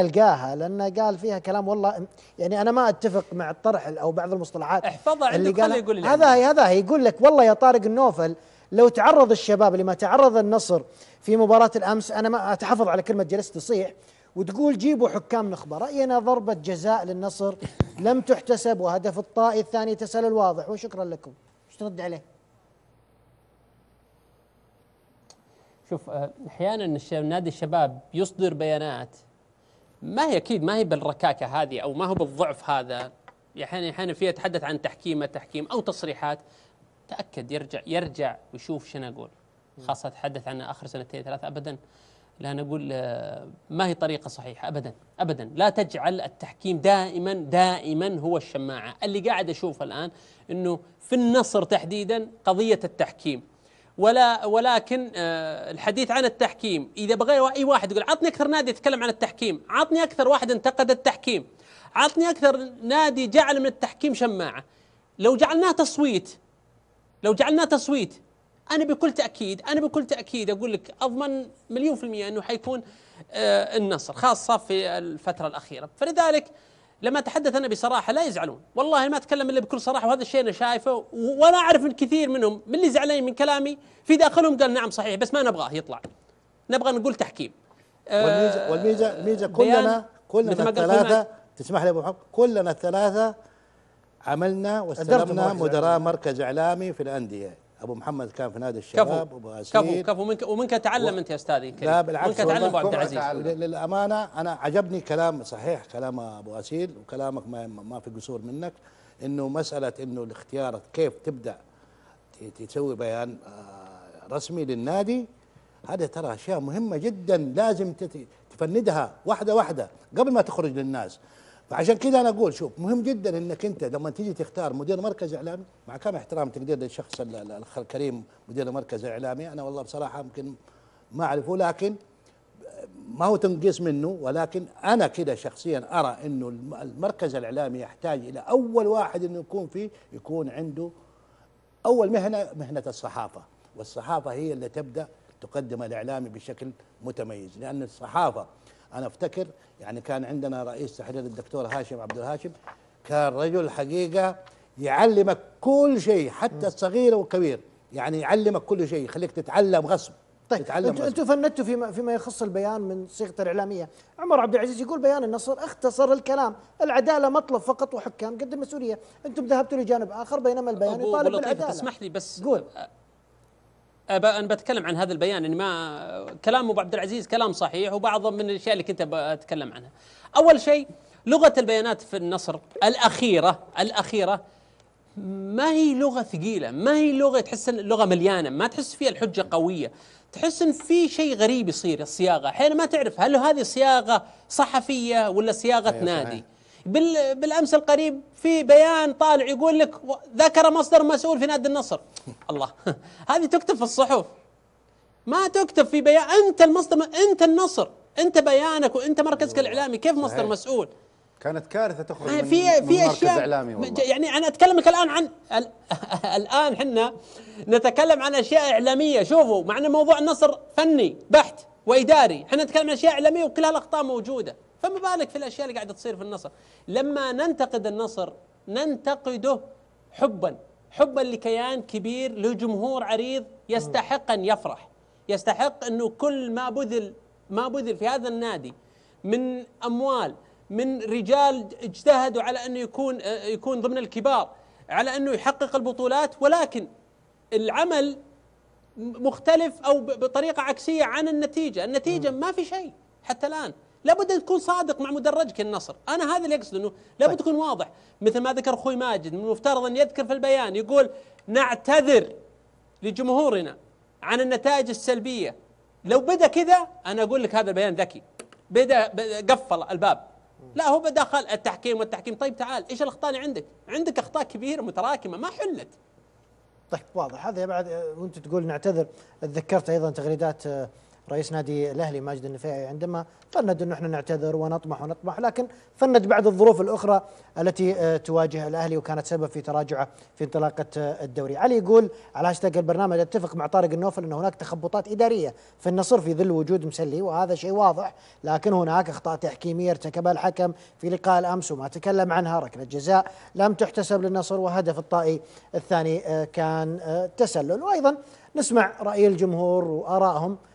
القاها لانه قال فيها كلام والله يعني انا ما اتفق مع الطرح او بعض المصطلحات احفظها عندك اللي يقول لي هذا هذا يقول لك والله يا طارق النوفل لو تعرض الشباب لما تعرض النصر في مباراه الامس انا ما اتحفظ على كلمه جلست تصيح وتقول جيبوا حكام نخبه راينا ضربه جزاء للنصر لم تحتسب وهدف الطائي الثاني تسلل واضح وشكرا لكم ايش ترد عليه؟ شوف أه، احيانا نادي الشباب يصدر بيانات ما هي اكيد ما هي بالركاكه هذه او ما هو بالضعف هذا يعني احيانا في اتحدث عن تحكيم تحكيم او تصريحات تاكد يرجع يرجع ويشوف شنو اقول خاصه اتحدث عن اخر سنتين ثلاثه ابدا لا اقول آه، ما هي طريقه صحيحه ابدا ابدا لا تجعل التحكيم دائما دائما هو الشماعه اللي قاعد اشوفه الان انه في النصر تحديدا قضيه التحكيم ولا ولكن آه، الحديث عن التحكيم اذا بغى اي واحد يقول عطني اكثر نادي يتكلم عن التحكيم عطني اكثر واحد انتقد التحكيم عطني اكثر نادي جعل من التحكيم شماعه لو جعلناه تصويت لو جعلناه تصويت انا بكل تاكيد انا بكل تاكيد اقول لك اضمن مليون في الميه انه حيكون آه، النصر خاصه في الفتره الاخيره فلذلك لما اتحدث انا بصراحه لا يزعلون، والله ما اتكلم الا بكل صراحه وهذا الشيء انا شايفه وانا اعرف من كثير منهم من اللي زعلانين من كلامي في داخلهم قال نعم صحيح بس ما نبغاه يطلع. نبغى نقول تحكيم. آه، والميزه والميزه الميزه كلنا كلنا الثلاثه تسمح لي ابو محمد كلنا الثلاثه عملنا واستلمنا مدراء مركز اعلامي في الانديه ابو محمد كان في نادي الشباب كفو ابو اسيد كفو كفو منك ومنك تعلم و... انت يا استاذي لا بالعكس منك تعلم ابو عبد العزيز للامانه انا عجبني كلام صحيح كلام ابو اسيد وكلامك ما, ما في قصور منك انه مساله انه الاختيار كيف تبدا تسوي بيان آه، رسمي للنادي هذا ترى اشياء مهمه جدا لازم تفندها واحده واحده قبل ما تخرج للناس فعشان كده انا اقول شوف مهم جدا انك انت لما تيجي تختار مدير مركز اعلامي مع كم احترام تقدير للشخص الاخ الكريم مدير المركز الاعلامي انا والله بصراحه يمكن ما اعرفه لكن ما هو تنقيص منه ولكن انا كده شخصيا ارى انه المركز الاعلامي يحتاج الى اول واحد انه يكون فيه يكون عنده اول مهنه مهنه الصحافه والصحافه هي اللي تبدا تقدم الاعلامي بشكل متميز لان الصحافه انا افتكر يعني كان عندنا رئيس تحرير الدكتور هاشم عبد الهاشم كان رجل حقيقه يعلمك كل شيء حتى الصغير والكبير يعني يعلمك كل شيء يخليك تتعلم غصب طيب انتم انتم فندتوا فيما فيما يخص البيان من صيغه الاعلاميه، عمر عبد العزيز يقول بيان النصر اختصر الكلام، العداله مطلب فقط وحكام قد المسؤوليه، انتم ذهبتوا لجانب اخر بينما البيان يطالب بالعداله تسمح لي بس قول انا بتكلم عن هذا البيان يعني ما كلام ابو عبد العزيز كلام صحيح وبعض من الاشياء اللي كنت بتكلم عنها. اول شيء لغه البيانات في النصر الاخيره الاخيره ما هي لغه ثقيله، ما هي لغه تحس ان لغه مليانه، ما تحس فيها الحجه قويه، تحس ان في شيء غريب يصير الصياغه، احيانا ما تعرف هل هذه صياغه صحفيه ولا صياغه أيوة، نادي؟ صحيح. بالامس القريب في بيان طالع يقول لك ذكر مصدر مسؤول في نادي النصر الله هذه تكتب في الصحف ما تكتب في بيان انت المصدر انت النصر انت بيانك وانت مركزك الاعلامي كيف مصدر صحيح. مسؤول كانت كارثه تخرج آه، من في في اشياء اعلامي والله. يعني انا اتكلم لك الان عن الان احنا نتكلم عن اشياء اعلاميه شوفوا مع ان موضوع النصر فني بحت واداري، احنا نتكلم عن اشياء اعلاميه وكلها الاخطاء موجوده، فما بالك في الاشياء اللي قاعده تصير في النصر؟ لما ننتقد النصر ننتقده حبا، حبا لكيان كبير له جمهور عريض يستحق ان يفرح، يستحق انه كل ما بذل ما بذل في هذا النادي من اموال من رجال اجتهدوا على انه يكون يكون ضمن الكبار على انه يحقق البطولات ولكن العمل مختلف او بطريقه عكسيه عن النتيجه، النتيجه ما في شيء حتى الان، لابد ان تكون صادق مع مدرجك النصر، انا هذا اللي اقصد انه لابد طيب. تكون واضح، مثل ما ذكر اخوي ماجد من المفترض ان يذكر في البيان يقول نعتذر لجمهورنا عن النتائج السلبيه، لو بدا كذا انا اقول لك هذا البيان ذكي، بدا قفل الباب لا هو بدا خل التحكيم والتحكيم طيب تعال ايش الاخطاء اللي عندك؟ عندك اخطاء كبيره متراكمه ما حلت طيب واضح هذا بعد آه، وانت تقول نعتذر تذكرت ايضا تغريدات آه، رئيس نادي الاهلي ماجد النفيعي عندما فند انه احنا نعتذر ونطمح ونطمح لكن فند بعض الظروف الاخرى التي آه، تواجه الاهلي وكانت سبب في تراجعه في انطلاقه آه، الدوري، علي يقول على هاشتاج البرنامج اتفق مع طارق النوفل ان هناك تخبطات اداريه في النصر في ظل وجود مسلي وهذا شيء واضح لكن هناك اخطاء تحكيميه ارتكبها الحكم في لقاء الامس وما تكلم عنها ركله جزاء لم تحتسب للنصر وهدف الطائي الثاني آه، كان تسلل وايضا نسمع راي الجمهور وارائهم